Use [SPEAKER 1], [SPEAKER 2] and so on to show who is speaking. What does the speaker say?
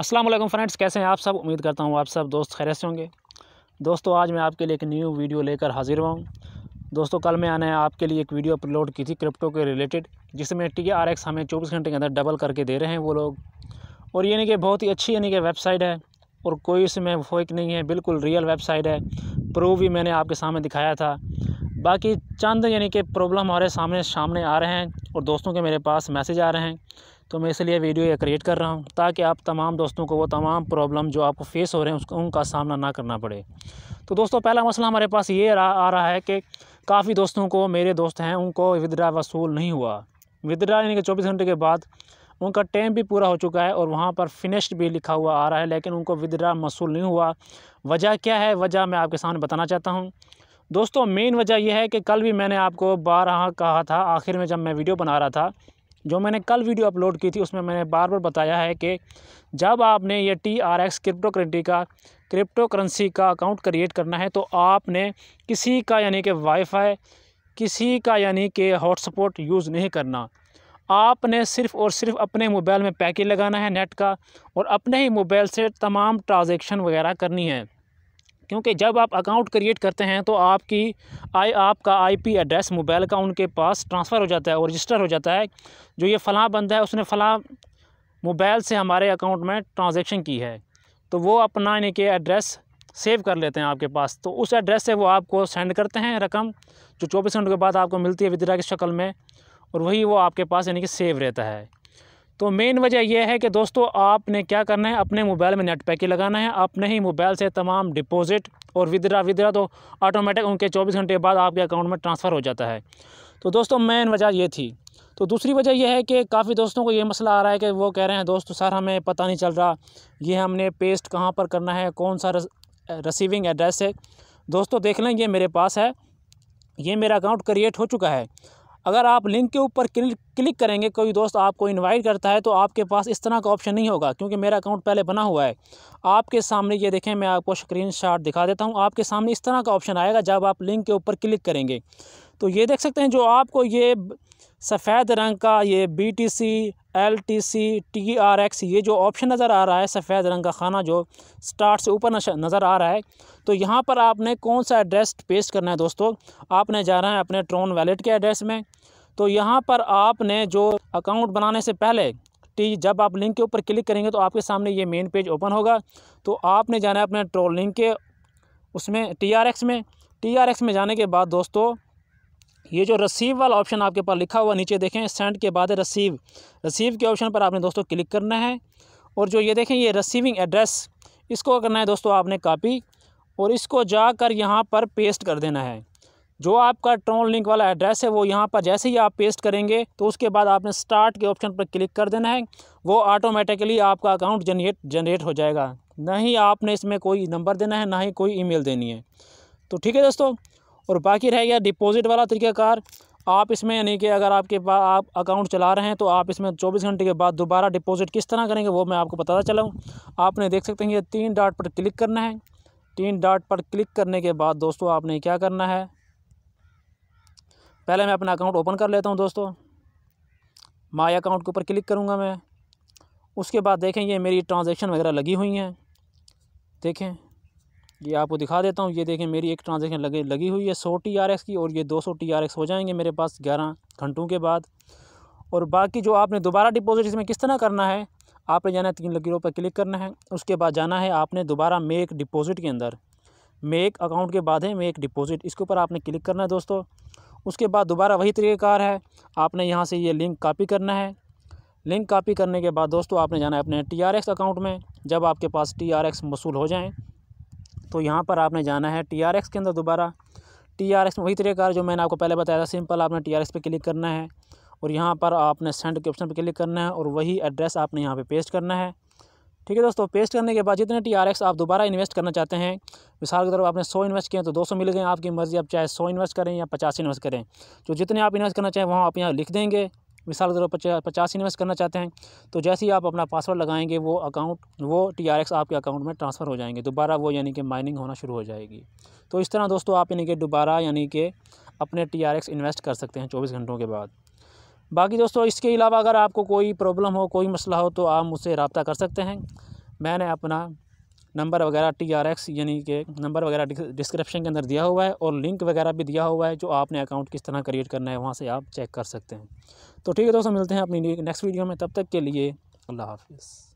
[SPEAKER 1] Aslam friends कैसे हैं आप सब उम्मीद करता हूँ आप सब दोस्त खैर से होंगे दोस्तों आज मैं आपके लिए एक न्यू वीडियो लेकर हाज़िर हुआ हूँ दोस्तों कल मैं आने आपके लिए एक वीडियो अपलोड की थी क्रिप्टो के रिलेटेड जिसमें टी आर एक्स हमें चौबीस घंटे के अंदर डबल करके दे रहे हैं वो लोग और यानी कि बहुत ही अच्छी यानी कि वेबसाइट है और कोई इसमें फोक नहीं है बिल्कुल रियल वेबसाइट है प्रूव भी मैंने आपके सामने दिखाया था बाकी चंद यानी कि प्रॉब्लम हमारे सामने सामने आ रहे हैं और दोस्तों के मेरे पास मैसेज आ रहे हैं तो मैं इसलिए वीडियो ये क्रिएट कर रहा हूँ ताकि आप तमाम दोस्तों को वो तमाम प्रॉब्लम जो आपको फेस हो रहे हैं उसको उनका सामना ना करना पड़े तो दोस्तों पहला मसला हमारे पास ये आ रहा है कि काफ़ी दोस्तों को मेरे दोस्त हैं उनको विदड्रा वसूल नहीं हुआ विदड्रा यानी कि चौबीस घंटे के बाद उनका टाइम भी पूरा हो चुका है और वहाँ पर फिनिश्ड भी लिखा हुआ आ रहा है लेकिन उनको विदड्रा मसूल नहीं हुआ वजह क्या है वजह मैं आपके सामने बताना चाहता हूँ दोस्तों मेन वजह यह है कि कल भी मैंने आपको बारह कहा था आखिर में जब मैं वीडियो बना रहा था जो मैंने कल वीडियो अपलोड की थी उसमें मैंने बार बार बताया है कि जब आपने ये T R X crypto currency का क्रिप्टो करेंसी का अकाउंट क्रिएट करना है तो आपने किसी का यानी कि वाईफाई किसी का यानी कि हॉटस्पॉट यूज़ नहीं करना आपने सिर्फ़ और सिर्फ अपने मोबाइल में पैकेज लगाना है नेट का और अपने ही मोबाइल से तमाम ट्रांजेक्शन वगैरह करनी है क्योंकि जब आप अकाउंट क्रिएट करते हैं तो आपकी आई आपका आईपी एड्रेस मोबाइल का उनके पास ट्रांसफ़र हो जाता है और रजिस्टर हो जाता है जो ये फ़लाँ बंदा है उसने फ़लाँ मोबाइल से हमारे अकाउंट में ट्रांजेक्शन की है तो वो अपना यानी कि एड्रेस सेव कर लेते हैं आपके पास तो उस एड्रेस से वो आपको सेंड करते हैं रकम जो चौबीस घंटों के बाद आपको मिलती है विद्रा की शक्ल में और वही वो आपके पास यानी कि सेव रहता है तो मेन वजह यह है कि दोस्तों आपने क्या करना है अपने मोबाइल में नेट पैकेज लगाना है अपने ही मोबाइल से तमाम डिपॉजिट और विदरा विदरा तो ऑटोमेटिक उनके 24 घंटे बाद आपके अकाउंट में ट्रांसफ़र हो जाता है तो दोस्तों मेन वजह ये थी तो दूसरी वजह यह है कि काफ़ी दोस्तों को ये मसला आ रहा है कि वो कह रहे हैं दोस्तों सर हमें पता नहीं चल रहा ये हमने पेस्ट कहाँ पर करना है कौन सा रस, रसीविंग एड्रेस है दोस्तों देख लें ये मेरे पास है ये मेरा अकाउंट क्रिएट हो चुका है अगर आप लिंक के ऊपर क्लिक करेंगे कोई दोस्त आपको इनवाइट करता है तो आपके पास इस तरह का ऑप्शन नहीं होगा क्योंकि मेरा अकाउंट पहले बना हुआ है आपके सामने ये देखें मैं आपको स्क्रीन शॉट दिखा देता हूँ आपके सामने इस तरह का ऑप्शन आएगा जब आप लिंक के ऊपर क्लिक करेंगे तो ये देख सकते हैं जो आपको ये सफ़ेद रंग का ये B T C L T C T R X ये जो ऑप्शन नज़र आ रहा है सफ़ेद रंग का खाना जो स्टार्ट से ऊपर नज़र आ रहा है तो यहाँ पर आपने कौन सा एड्रेस पेस्ट करना है दोस्तों आपने जाना है अपने ट्रोन वैलेट के एड्रेस में तो यहाँ पर आपने जो अकाउंट बनाने से पहले टी जब आप लिंक के ऊपर क्लिक करेंगे तो आपके सामने ये मेन पेज ओपन होगा तो आपने जाना है अपने ट्रोल लिंक के उसमें टी आर एक्स में टी आर एक्स में जाने के बाद दोस्तों ये जो रसीव वाला ऑप्शन आपके पास लिखा हुआ नीचे देखें सेंड के बाद है रसीव रसीव के ऑप्शन पर आपने दोस्तों क्लिक करना है और जो ये देखें ये रसीविंग एड्रेस इसको करना है दोस्तों आपने कापी और इसको जाकर यहाँ पर पेस्ट कर देना है जो आपका ट्रोल लिंक वाला एड्रेस है वो यहाँ पर जैसे ही आप पेस्ट करेंगे तो उसके बाद आपने स्टार्ट के ऑप्शन पर क्लिक कर देना है वो ऑटोमेटिकली आपका अकाउंट जनरेट जनरेट हो जाएगा ना ही आपने इसमें कोई नंबर देना है ना ही कोई ईमेल देनी है तो ठीक है दोस्तों और बाकी रह गया डिपॉज़िट वाला तरीक़ाकार आप इसमें यानी कि अगर आपके पास आप अकाउंट चला रहे हैं तो आप इसमें 24 घंटे के बाद दोबारा डिपॉज़िट किस तरह करेंगे वो मैं आपको बताता चलाऊँ आपने देख सकते हैं ये तीन डाट पर क्लिक करना है तीन डाट पर क्लिक करने के बाद दोस्तों आपने क्या करना है पहले मैं अपना अकाउंट ओपन कर लेता हूँ दोस्तों माई अकाउंट के ऊपर क्लिक करूँगा मैं उसके बाद देखें ये मेरी ट्रांजेक्शन वगैरह लगी हुई हैं देखें ये आपको दिखा देता हूँ ये देखें मेरी एक ट्रांजेक्शन लगे लगी हुई है सौ टी आर एक्स की और ये दो सौ टी आर एक्स हो जाएंगे मेरे पास ग्यारह घंटों के बाद और बाकी जो आपने दोबारा डिपॉजिट इसमें किस तरह करना है आपने जाना है तीन लकीरों पर क्लिक करना है उसके बाद जाना है आपने दोबारा मेक डिपॉजिट के अंदर मेक अकाउंट के बाद है मेक डिपॉजिट इसके ऊपर आपने क्लिक करना है दोस्तों उसके बाद दोबारा वही तरीक़ेकार है आपने यहाँ से ये लिंक कापी करना है लिंक कापी करने के बाद दोस्तों आपने जाना है अपने टी आर एक्स अकाउंट में जब आपके पास टी आर एक्स हो जाएँ तो यहाँ पर आपने जाना है टी आर एक्स के अंदर दोबारा टी आर एक्स में वही का जो मैंने आपको पहले बताया था सिंपल आपने टी आर एक्स पर क्लिक करना है और यहाँ पर आपने सेंड के ऑप्शन पर क्लिक करना है और वही एड्रेस आपने यहाँ पर पेस्ट करना है ठीक है दोस्तों पेस्ट करने के बाद जितने टी आर एक्स आप दोबारा इन्वेस्ट करना चाहते हैं मिसाल के तौर पर आपने सौ इन्वेस्ट किए तो दो सौ मिल गए आपकी मर्ज़ी आप चाहे सौ इन्वेस्ट करें या पचास इन्वेस्ट करें तो जितने आप इन्वेस्ट करना चाहें वहाँ आप यहाँ लिख देंगे मिसाल के तौर पर पचास इन्वेस्ट करना चाहते हैं तो जैसे ही आप अपना पासवर्ड लगाएंगे वो अकाउंट वो टी आपके अकाउंट में ट्रांसफ़र हो जाएंगे दोबारा वो यानी कि माइनिंग होना शुरू हो जाएगी तो इस तरह दोस्तों आप यानी कि दोबारा यानी कि अपने टी इन्वेस्ट कर सकते हैं चौबीस घंटों के बाद बाकी दोस्तों इसके अलावा अगर आपको कोई प्रॉब्लम हो कोई मसला हो तो आप मुझसे रबता कर सकते हैं मैंने अपना नंबर वगैरह टी आर एक्स यानी कि नंबर वगैरह डिस्क्रिप्शन के अंदर दिया हुआ है और लिंक वगैरह भी दिया हुआ है जो आपने अकाउंट किस तरह क्रिएट करना है वहाँ से आप चेक कर सकते हैं तो ठीक है दोस्तों मिलते हैं अपनी नेक्स्ट वीडियो में तब तक के लिए अल्लाह हाफिज़